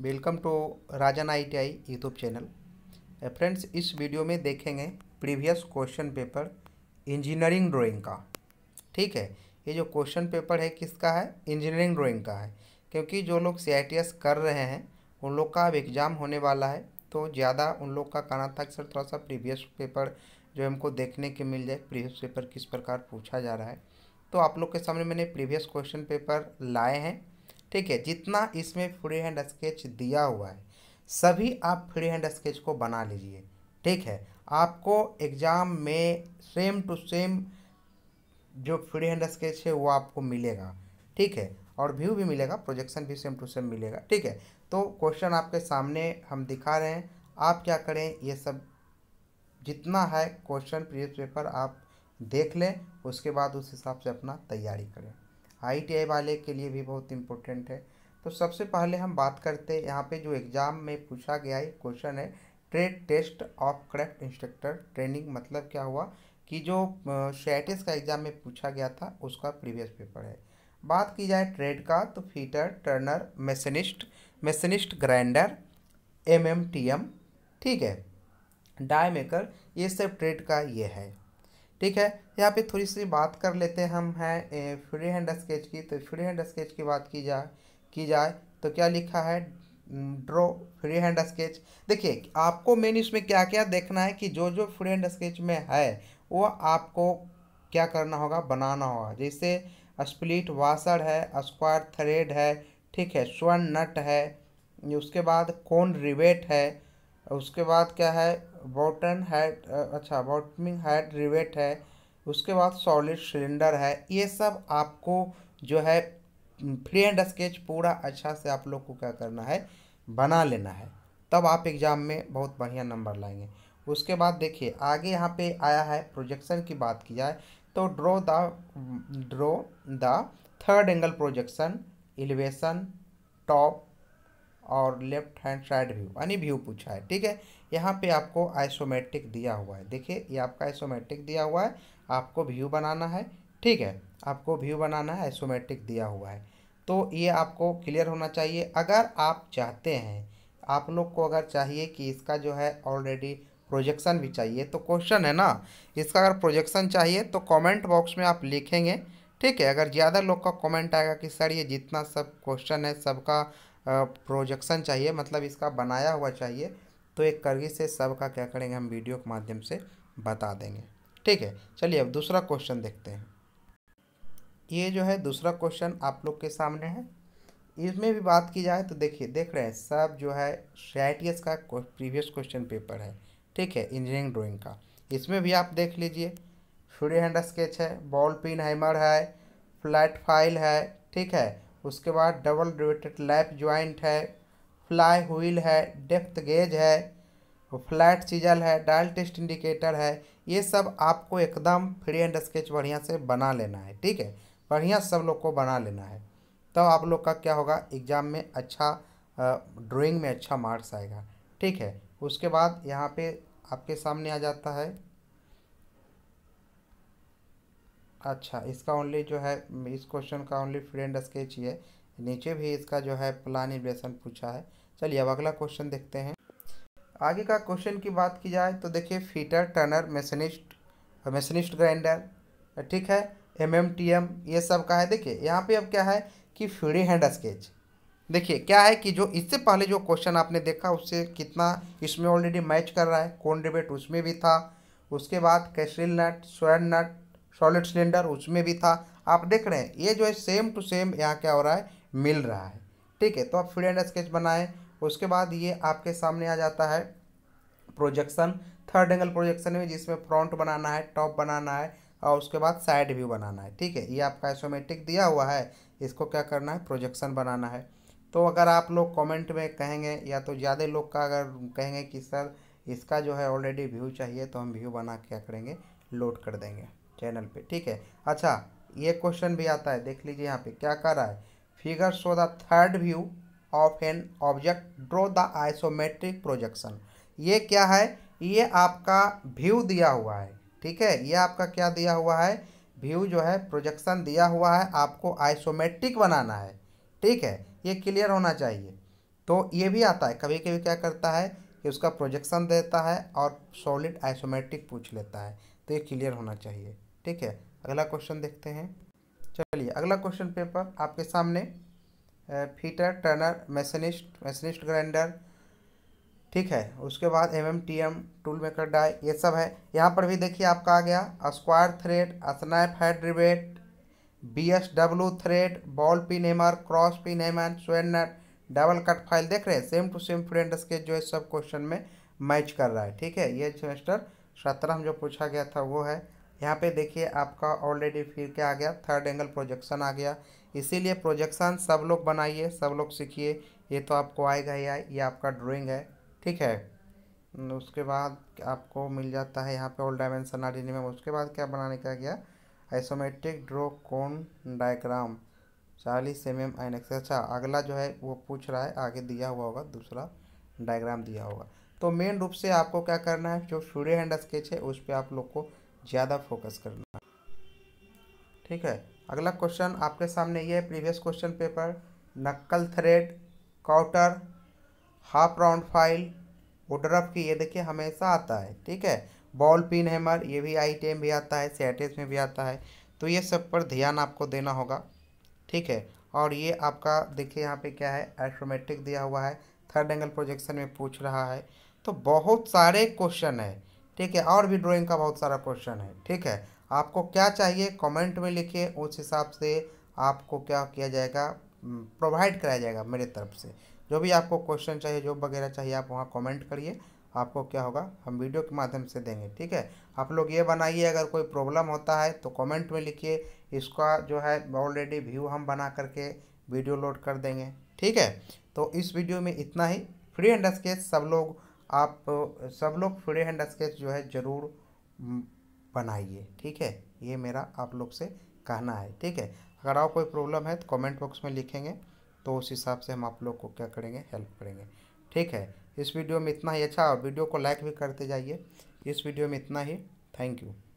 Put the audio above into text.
welcome to Rajan I T YouTube channel friends इस video में देखेंगे previous question paper engineering drawing का ठीक है ये जो क्वेश्चन पेपर है किसका है इंजीनियरिंग ड्राइंग का है क्योंकि जो लोग सी कर रहे हैं उन लोग का अब एग्ज़ाम होने वाला है तो ज़्यादा उन लोग का कहना था कि सर थोड़ा सा प्रीवियस पेपर जो हमको देखने के मिल जाए प्रीवियस पेपर किस प्रकार पूछा जा रहा है तो आप लोग के सामने मैंने प्रीवियस क्वेश्चन पेपर लाए हैं ठीक है जितना इसमें फ्री हैंड स्केच दिया हुआ है सभी आप फ्री हैंड स्केच को बना लीजिए ठीक है आपको एग्ज़ाम में सेम टू सेम जो फ्री हैंड स्केच है वो आपको मिलेगा ठीक है और व्यू भी मिलेगा प्रोजेक्शन भी सेम टू सेम मिलेगा ठीक है तो क्वेश्चन आपके सामने हम दिखा रहे हैं आप क्या करें ये सब जितना है क्वेश्चन प्रीवियस पेपर आप देख लें उसके बाद उस हिसाब से अपना तैयारी करें आई वाले के लिए भी बहुत इम्पोर्टेंट है तो सबसे पहले हम बात करते हैं यहाँ पे जो एग्ज़ाम में पूछा गया है क्वेश्चन है trade test of craft instructor training मतलब क्या हुआ कि जो शैटिस का एग्ज़ाम में पूछा गया था उसका प्रीवियस पेपर है बात की जाए ट्रेड का तो fitter turner machinist machinist grinder M M T M ठीक है डाई मेकर ये सब ट्रेड का ये है ठीक है यहाँ पे थोड़ी सी बात कर लेते हैं हम हैं फ्री हैंड स्केच की तो फ्री हैंड स्केच की बात की जाए की जाए तो क्या लिखा है ड्रॉ फ्री हैंड स्केच देखिए आपको मेन इसमें क्या क्या देखना है कि जो जो फ्री हैंड स्केच में है वो आपको क्या करना होगा बनाना होगा जैसे स्प्लिट वाशर है स्क्वायर थ्रेड है ठीक है स्वर्ण नट है उसके बाद कौन रिवेट है उसके बाद क्या है बॉटन हैड uh, अच्छा बॉटमिंग हैड रिवेट है उसके बाद सॉलिड सिलेंडर है ये सब आपको जो है फ्री एंड स्केच पूरा अच्छा से आप लोग को क्या करना है बना लेना है तब आप एग्ज़ाम में बहुत बढ़िया नंबर लाएंगे उसके बाद देखिए आगे यहाँ पे आया है प्रोजेक्शन की बात की जाए तो draw the draw the third angle projection elevation top और लेफ्ट हैंड साइड व्यू यानी व्यू पूछा है ठीक है यहाँ पे आपको आइसोमेट्रिक दिया हुआ है देखिए ये आपका आइसोमेट्रिक दिया हुआ है आपको व्यू बनाना है ठीक है आपको व्यू बनाना है आइसोमेट्रिक दिया हुआ है तो ये आपको क्लियर होना चाहिए अगर आप चाहते हैं आप लोग को अगर चाहिए कि इसका जो है ऑलरेडी प्रोजेक्शन भी चाहिए तो क्वेश्चन है ना इसका अगर प्रोजेक्शन चाहिए तो कमेंट बॉक्स में आप लिखेंगे ठीक है अगर ज़्यादा लोग का कमेंट आएगा कि सर ये जितना सब क्वेश्चन है सबका प्रोजेक्शन चाहिए मतलब इसका बनाया हुआ चाहिए तो एक करगी से सब का क्या करेंगे हम वीडियो के माध्यम से बता देंगे ठीक है चलिए अब दूसरा क्वेश्चन देखते हैं ये जो है दूसरा क्वेश्चन आप लोग के सामने है इसमें भी बात की जाए तो देखिए देख रहे हैं सब जो है सी का प्रीवियस क्वेश्चन पेपर है ठीक है इंजीनियरिंग ड्राइंग का इसमें भी आप देख लीजिए फ्री हैंड स्केच है बॉल पिन हैमर है फ्लैट फाइल है ठीक है उसके बाद डबल रिवेटेड लैप ज्वाइंट है फ्लाई व्हील है डेप्थ गेज है फ्लैट चीजल है डायल टेस्ट इंडिकेटर है ये सब आपको एकदम फ्री एंड स्केच बढ़िया से बना लेना है ठीक है बढ़िया सब लोग को बना लेना है तब तो आप लोग का क्या होगा एग्ज़ाम में अच्छा ड्राइंग में अच्छा मार्क्स आएगा ठीक है उसके बाद यहाँ पे आपके सामने आ जाता है अच्छा इसका ओनली जो है इस क्वेश्चन का ओनली फ्रेंड स्केच ही है नीचे भी इसका जो है प्लान इन्वेशन पूछा है चलिए अब अगला क्वेश्चन देखते हैं आगे का क्वेश्चन की बात की जाए तो देखिए fitter turner machinist machinist grinder ठीक है एम एम टी एम ये सब का है देखिए यहाँ पे अब क्या है कि फ्री हैंड स्केच देखिए क्या है कि जो इससे पहले जो क्वेश्चन आपने देखा उससे कितना इसमें ऑलरेडी मैच कर रहा है कौन डिबेट उसमें भी था उसके बाद कैशिल नट स्वर्ण नट सॉलिड सिलेंडर उसमें भी था आप देख रहे हैं ये जो है सेम टू सेम यहाँ क्या हो रहा है मिल रहा है ठीक है तो आप फ्री एंड स्केच बनाएं उसके बाद ये आपके सामने आ जाता है प्रोजेक्शन थर्ड एंगल प्रोजेक्शन में जिसमें फ्रंट बनाना है टॉप बनाना है और उसके बाद साइड व्यू बनाना है ठीक है ये आपका एसोमेटिक दिया हुआ है इसको क्या करना है प्रोजेक्शन बनाना है तो अगर आप लोग कमेंट में कहेंगे या तो ज़्यादा लोग का अगर कहेंगे कि सर इसका जो है ऑलरेडी व्यू चाहिए तो हम व्यू बना क्या करेंगे लोड कर देंगे चैनल पे ठीक है अच्छा ये क्वेश्चन भी आता है देख लीजिए यहाँ पे क्या कर रहा है figure show the third view of an object draw the isometric projection ये क्या है ये आपका व्यू दिया हुआ है ठीक है ये आपका क्या दिया हुआ है व्यू जो है प्रोजेक्शन दिया हुआ है आपको आइसोमेट्रिक बनाना है ठीक है ये क्लियर होना चाहिए तो ये भी आता है कभी कभी क्या करता है कि उसका प्रोजेक्शन देता है और सॉलिड आइसोमेट्रिक पूछ लेता है तो ये क्लियर होना चाहिए ठीक है अगला क्वेश्चन देखते हैं चलिए अगला क्वेश्चन पेपर आपके सामने fitter turner machinist machinist grinder ठीक है उसके बाद M M T M tool maker die ये सब है यहाँ पर भी देखिए आपका आ गया square thread snap head rivet B S W thread ball pin hammer cross pin hammer स्वेनर डबल कट फाइल देख रहे हैं सेम टू सेम फ्रेंड के जो है सब क्वेश्चन में मैच कर रहा है ठीक है ये सेमेस्टर सत्रह में जो पूछा गया था वो है यहाँ पे देखिए आपका ऑलरेडी फिर क्या आ गया थर्ड एंगल प्रोजेक्शन आ गया इसीलिए प्रोजेक्शन सब लोग बनाइए सब लोग सीखिए ये तो आपको आएगा ही आए ये आपका ड्राइंग है ठीक है उसके बाद आपको मिल जाता है यहाँ पे ऑल डायमेंशन आर्डिनी में उसके बाद क्या बनाने का गया आइसोमेट्रिक ड्रो कौन डायग्राम चालीस एम एम एन एक्स अच्छा अगला जो है वो पूछ रहा है आगे दिया हुआ होगा दूसरा डायग्राम दिया होगा तो मेन रूप से आपको क्या करना है जो फ्यूडे हैंड स्केच है उस पर आप लोग को ज़्यादा फोकस करना ठीक है अगला क्वेश्चन आपके सामने ये है previous question paper knuckle thread counter half round file उडरफ की ये देखिए हमेशा आता है ठीक है बॉल पिन हैमर ये भी आइटम भी आता है सेटेज में भी आता है तो ये सब पर ध्यान आपको देना होगा ठीक है और ये आपका देखिए यहाँ पे क्या है एस्ट्रोमेट्रिक दिया हुआ है थर्ड एंगल प्रोजेक्शन में पूछ रहा है तो बहुत सारे क्वेश्चन है ठीक है और भी ड्राइंग का बहुत सारा क्वेश्चन है ठीक है आपको क्या चाहिए कमेंट में लिखिए उस हिसाब से आपको क्या किया जाएगा प्रोवाइड हम्म, कराया जाएगा मेरे तरफ से जो भी आपको क्वेश्चन चाहिए जो वगैरह चाहिए आप वहाँ कमेंट करिए आपको क्या होगा हम वीडियो के माध्यम से देंगे ठीक है आप लोग ये बनाइए अगर कोई प्रॉब्लम होता है तो कॉमेंट में लिखिए इसका जो है ऑलरेडी व्यू हम बना करके वीडियो लोड कर देंगे ठीक है तो इस वीडियो में इतना ही फ्री एंड स्केच सब लोग आप सब लोग फ्री हैंड स्केच जो है ज़रूर बनाइए ठीक है ये मेरा आप लोग से कहना है ठीक है अगर आप कोई प्रॉब्लम है तो कमेंट बॉक्स में लिखेंगे तो उस हिसाब से हम आप लोग को क्या करेंगे हेल्प करेंगे ठीक है इस वीडियो में इतना ही अच्छा और वीडियो को लाइक भी करते जाइए इस वीडियो में इतना ही थैंक यू